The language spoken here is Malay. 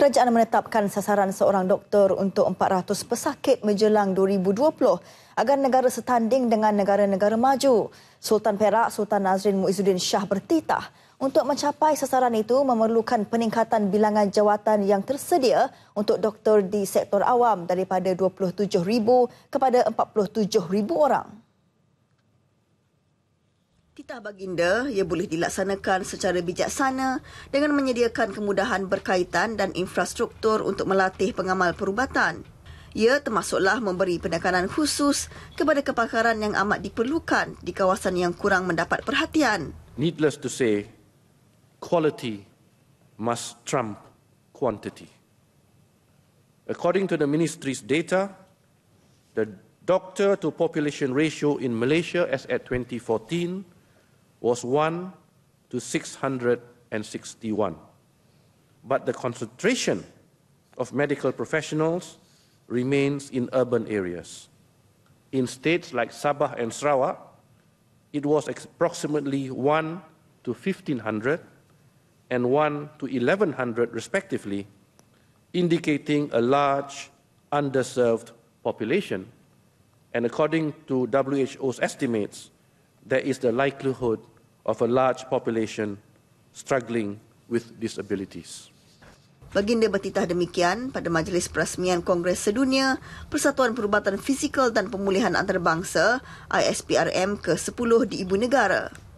Kerajaan menetapkan sasaran seorang doktor untuk 400 pesakit menjelang 2020 agar negara setanding dengan negara-negara maju. Sultan Perak Sultan Nazrin Muizuddin Shah bertitah untuk mencapai sasaran itu memerlukan peningkatan bilangan jawatan yang tersedia untuk doktor di sektor awam daripada 27,000 kepada 47,000 orang. Kita baginda ia boleh dilaksanakan secara bijaksana dengan menyediakan kemudahan berkaitan dan infrastruktur untuk melatih pengamal perubatan. Ia termasuklah memberi penekanan khusus kepada kepakaran yang amat diperlukan di kawasan yang kurang mendapat perhatian. Needless to say, quality must trump quantity. According to the ministry's data, the doctor to population ratio in Malaysia as at 2014 was 1 to 661. But the concentration of medical professionals remains in urban areas. In states like Sabah and Sarawak, it was approximately 1 to 1500 and 1 to 1100 respectively, indicating a large underserved population. And according to WHO's estimates, there is the likelihood of a large population struggling with disabilities. Baginda bertitah demikian pada Majlis Perasmian Kongres Sedunia Persatuan Perubatan Fizikal dan Pemulihan Antarabangsa ISPRM ke-10 di Ibu Negara.